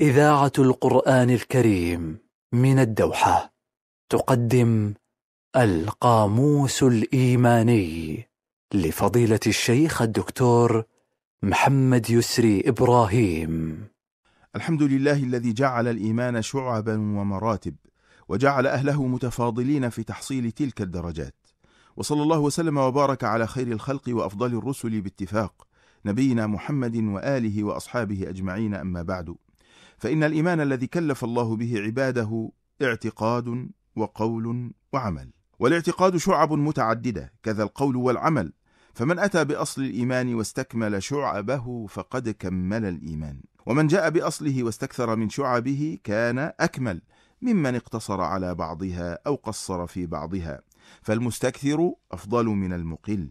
إذاعة القرآن الكريم من الدوحة تقدم القاموس الإيماني لفضيلة الشيخ الدكتور محمد يسري إبراهيم. الحمد لله الذي جعل الإيمان شعبا ومراتب، وجعل أهله متفاضلين في تحصيل تلك الدرجات. وصلى الله وسلم وبارك على خير الخلق وأفضل الرسل باتفاق نبينا محمد وآله وأصحابه أجمعين أما بعد. فإن الإيمان الذي كلف الله به عباده اعتقاد وقول وعمل والاعتقاد شعب متعددة كذا القول والعمل فمن أتى بأصل الإيمان واستكمل شعبه فقد كمل الإيمان ومن جاء بأصله واستكثر من شعبه كان أكمل ممن اقتصر على بعضها أو قصر في بعضها فالمستكثر أفضل من المقل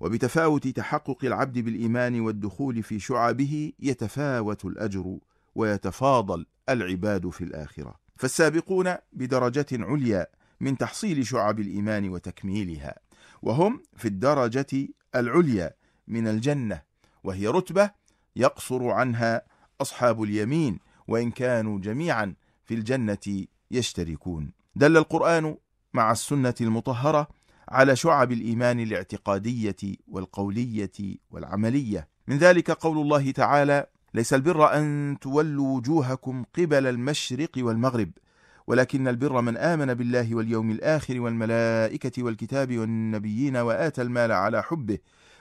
وبتفاوت تحقق العبد بالإيمان والدخول في شعبه يتفاوت الأجر ويتفاضل العباد في الآخرة فالسابقون بدرجة عليا من تحصيل شعب الإيمان وتكميلها وهم في الدرجة العليا من الجنة وهي رتبة يقصر عنها أصحاب اليمين وإن كانوا جميعا في الجنة يشتركون دل القرآن مع السنة المطهرة على شعب الإيمان الاعتقادية والقولية والعملية من ذلك قول الله تعالى ليس البر أن تولوا وجوهكم قبل المشرق والمغرب ولكن البر من آمن بالله واليوم الآخر والملائكة والكتاب والنبيين وآتى المال على حبه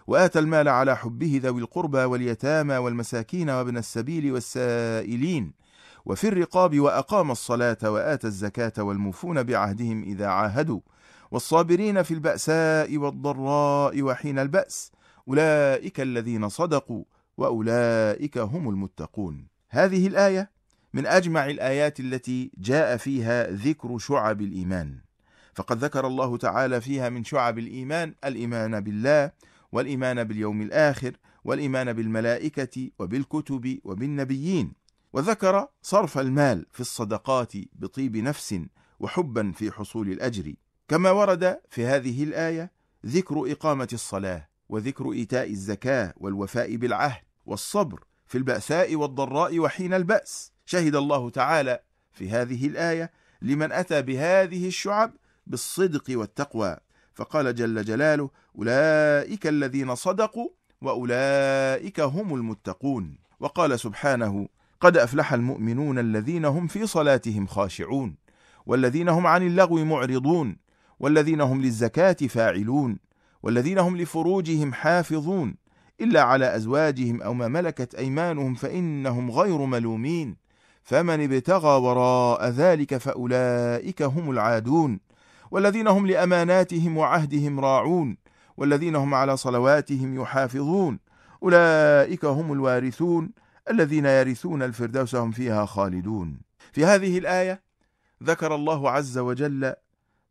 وآتى المال على حبه ذوي القربى واليتامى والمساكين وابن السبيل والسائلين وفي الرقاب وأقام الصلاة وآتى الزكاة والموفون بعهدهم إذا عاهدوا والصابرين في البأساء والضراء وحين البأس أولئك الذين صدقوا وأولئك هم المتقون هذه الآية من أجمع الآيات التي جاء فيها ذكر شعب الإيمان فقد ذكر الله تعالى فيها من شعب الإيمان الإيمان بالله والإيمان باليوم الآخر والإيمان بالملائكة وبالكتب وبالنبيين وذكر صرف المال في الصدقات بطيب نفس وحبا في حصول الأجر كما ورد في هذه الآية ذكر إقامة الصلاة وذكر إيتاء الزكاة والوفاء بالعهد والصبر في البأساء والضراء وحين البأس شهد الله تعالى في هذه الآية لمن أتى بهذه الشعب بالصدق والتقوى فقال جل جلاله أولئك الذين صدقوا وأولئك هم المتقون وقال سبحانه قد أفلح المؤمنون الذين هم في صلاتهم خاشعون والذين هم عن اللغو معرضون والذين هم للزكاة فاعلون والذين هم لفروجهم حافظون إلا على أزواجهم أو ما ملكت أيمانهم فإنهم غير ملومين فمن ابتغى وراء ذلك فأولئك هم العادون والذين هم لأماناتهم وعهدهم راعون والذين هم على صلواتهم يحافظون أولئك هم الوارثون الذين يرثون الفردوس هم فيها خالدون في هذه الآية ذكر الله عز وجل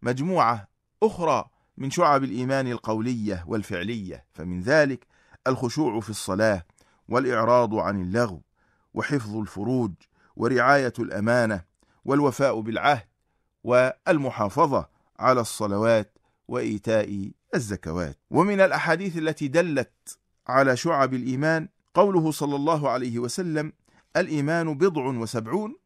مجموعة أخرى من شعب الإيمان القولية والفعلية فمن ذلك الخشوع في الصلاة والإعراض عن اللغو وحفظ الفروج ورعاية الأمانة والوفاء بالعهد والمحافظة على الصلوات وإيتاء الزكوات ومن الأحاديث التي دلت على شعب الإيمان قوله صلى الله عليه وسلم الإيمان بضع وسبعون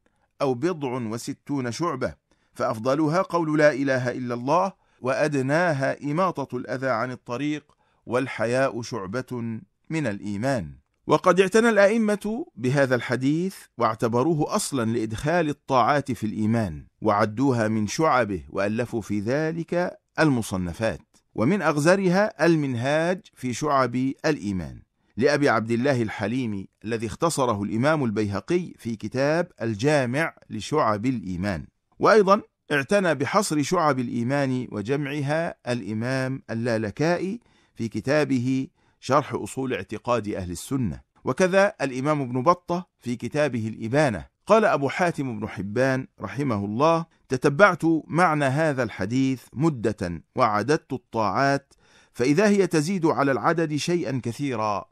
أو بضع وستون شعبة فأفضلها قول لا إله إلا الله وأدناها إماطة الأذى عن الطريق والحياء شعبة من الإيمان وقد اعتنى الأئمة بهذا الحديث واعتبروه أصلا لإدخال الطاعات في الإيمان وعدوها من شعبه وألفوا في ذلك المصنفات ومن أغزرها المنهاج في شعب الإيمان لأبي عبد الله الحليمي الذي اختصره الإمام البيهقي في كتاب الجامع لشعب الإيمان وأيضا اعتنى بحصر شعب الإيمان وجمعها الإمام اللالكائي في كتابه شرح أصول اعتقاد أهل السنة وكذا الإمام ابن بطة في كتابه الإبانة قال أبو حاتم بن حبان رحمه الله تتبعت معنى هذا الحديث مدة وعددت الطاعات فإذا هي تزيد على العدد شيئا كثيرا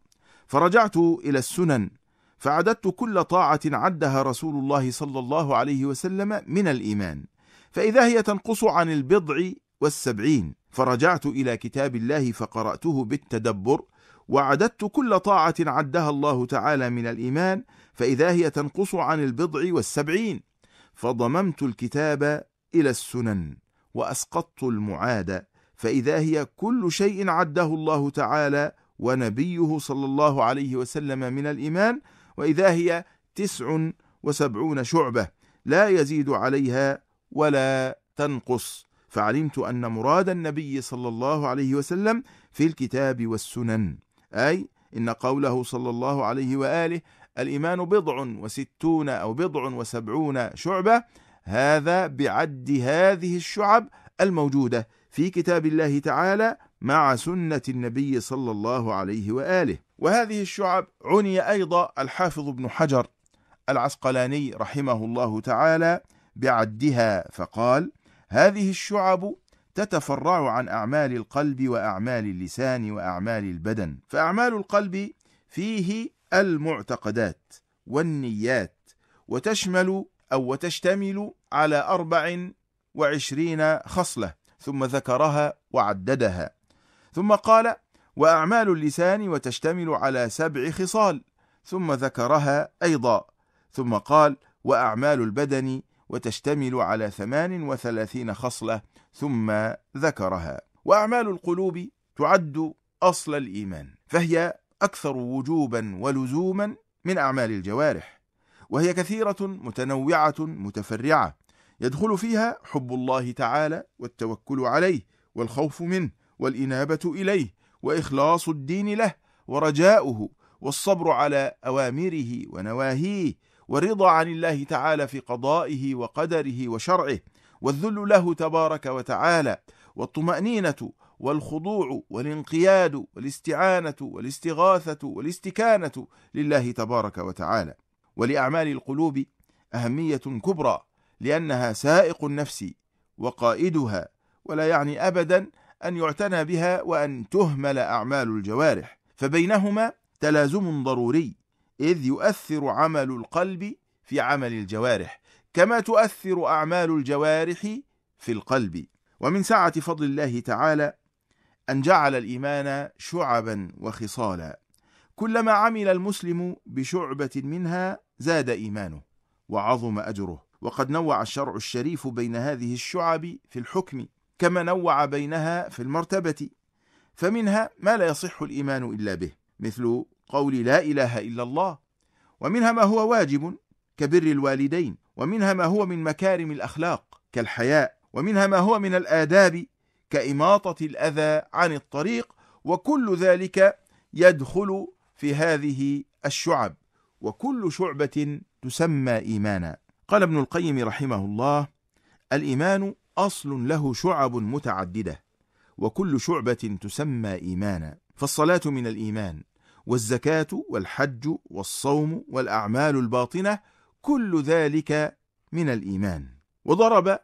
فرجعت إلى السنن فعددت كل طاعة عدها رسول الله صلى الله عليه وسلم من الإيمان فإذا هي تنقص عن البضع والسبعين فرجعت إلى كتاب الله فقرأته بالتدبر وعددت كل طاعة عدها الله تعالى من الإيمان فإذا هي تنقص عن البضع والسبعين فضممت الكتاب إلى السنن وأسقطت المعاد فإذا هي كل شيء عده الله تعالى ونبيه صلى الله عليه وسلم من الإيمان وإذا هي تسع وسبعون شعبة لا يزيد عليها ولا تنقص فعلمت أن مراد النبي صلى الله عليه وسلم في الكتاب والسنن أي إن قوله صلى الله عليه وآله الإيمان بضع وستون أو بضع وسبعون شعبة هذا بعد هذه الشعب الموجودة في كتاب الله تعالى مع سنة النبي صلى الله عليه وآله وهذه الشعب عني أيضا الحافظ ابن حجر العسقلاني رحمه الله تعالى بعدها فقال هذه الشعب تتفرع عن أعمال القلب وأعمال اللسان وأعمال البدن فأعمال القلب فيه المعتقدات والنيات وتشمل أو وتشتمل على أربع وعشرين خصلة ثم ذكرها وعددها ثم قال وأعمال اللسان وتشتمل على سبع خصال ثم ذكرها أيضا ثم قال وأعمال البدن وتشتمل على 38 خصلة ثم ذكرها وأعمال القلوب تعد أصل الإيمان فهي أكثر وجوبا ولزوما من أعمال الجوارح وهي كثيرة متنوعة متفرعة يدخل فيها حب الله تعالى والتوكل عليه والخوف منه والإنابة إليه وإخلاص الدين له ورجاؤه والصبر على أوامره ونواهيه والرضا عن الله تعالى في قضائه وقدره وشرعه والذل له تبارك وتعالى والطمأنينة والخضوع والانقياد والاستعانة والاستغاثة والاستكانة لله تبارك وتعالى ولأعمال القلوب أهمية كبرى لأنها سائق النفس وقائدها ولا يعني أبدا أن يعتنى بها وأن تهمل أعمال الجوارح فبينهما تلازم ضروري إذ يؤثر عمل القلب في عمل الجوارح كما تؤثر أعمال الجوارح في القلب ومن سعة فضل الله تعالى أن جعل الإيمان شعبا وخصالا كلما عمل المسلم بشعبة منها زاد إيمانه وعظم أجره وقد نوع الشرع الشريف بين هذه الشعب في الحكم كما نوع بينها في المرتبة فمنها ما لا يصح الإيمان إلا به مثل قول لا إله إلا الله ومنها ما هو واجب كبر الوالدين ومنها ما هو من مكارم الأخلاق كالحياء ومنها ما هو من الآداب كإماطة الأذى عن الطريق وكل ذلك يدخل في هذه الشعب وكل شعبة تسمى إيمانا قال ابن القيم رحمه الله الإيمان أصل له شعب متعددة وكل شعبة تسمى إيمانا فالصلاة من الإيمان والزكاة والحج والصوم والأعمال الباطنة كل ذلك من الإيمان وضرب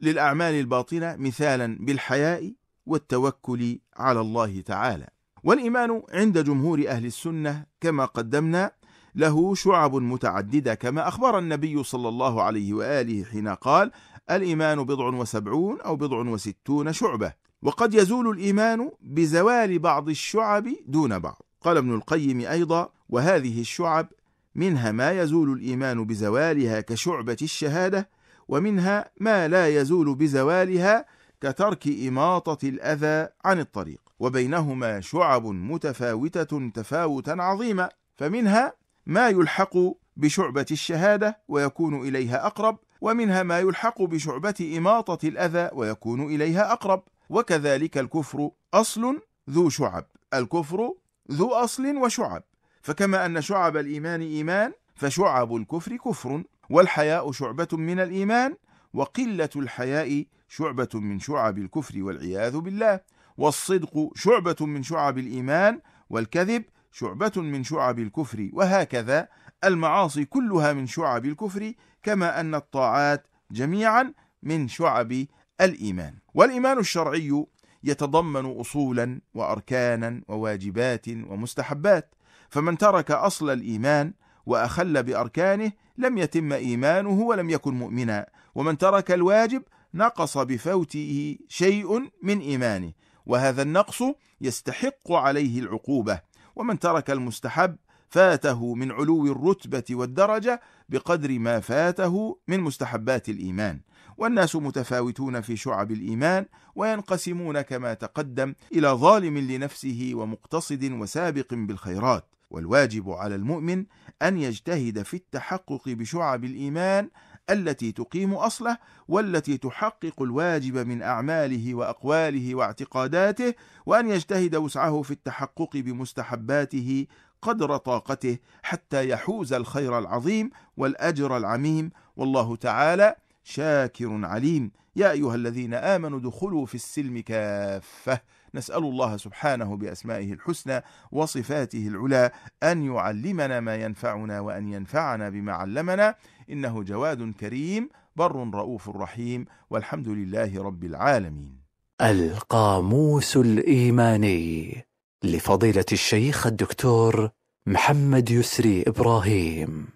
للأعمال الباطنة مثالا بالحياء والتوكل على الله تعالى والإيمان عند جمهور أهل السنة كما قدمنا له شعب متعددة كما أخبر النبي صلى الله عليه وآله حين قال الإيمان بضع وسبعون أو بضع وستون شعبة وقد يزول الإيمان بزوال بعض الشعب دون بعض قال ابن القيم أيضا وهذه الشعب منها ما يزول الإيمان بزوالها كشعبة الشهادة ومنها ما لا يزول بزوالها كترك إماطة الأذى عن الطريق وبينهما شعب متفاوتة تفاوتا عظيما فمنها ما يلحق بشعبة الشهادة ويكون إليها أقرب ومنها ما يلحق بشعبة إماطة الأذى ويكون إليها أقرب وكذلك الكفر أصل ذو شعب الكفر ذو أصل وشعب فكما أن شعب الإيمان إيمان فشعب الكفر كفر والحياء شعبة من الإيمان وقلة الحياء شعبة من شعب الكفر والعياذ بالله والصدق شعبة من شعب الإيمان والكذب شعبة من شعب الكفر وهكذا المعاصي كلها من شعب الكفر كما أن الطاعات جميعا من شعب الإيمان والإيمان الشرعي يتضمن أصولا وأركانا وواجبات ومستحبات فمن ترك أصل الإيمان وأخل بأركانه لم يتم إيمانه ولم يكن مؤمنا ومن ترك الواجب نقص بفوته شيء من إيمانه وهذا النقص يستحق عليه العقوبة ومن ترك المستحب فاته من علو الرتبة والدرجة بقدر ما فاته من مستحبات الإيمان والناس متفاوتون في شعب الإيمان وينقسمون كما تقدم إلى ظالم لنفسه ومقتصد وسابق بالخيرات والواجب على المؤمن أن يجتهد في التحقق بشعب الإيمان التي تقيم أصله والتي تحقق الواجب من أعماله وأقواله واعتقاداته وأن يجتهد وسعه في التحقق بمستحباته قدر طاقته حتى يحوز الخير العظيم والأجر العميم والله تعالى شاكر عليم يا أيها الذين آمنوا دخلوا في السلم كافة نسأل الله سبحانه بأسمائه الحسنى وصفاته العلى أن يعلمنا ما ينفعنا وأن ينفعنا بما علمنا إنه جواد كريم بر رؤوف رحيم والحمد لله رب العالمين القاموس الإيماني لفضيلة الشيخ الدكتور محمد يسري إبراهيم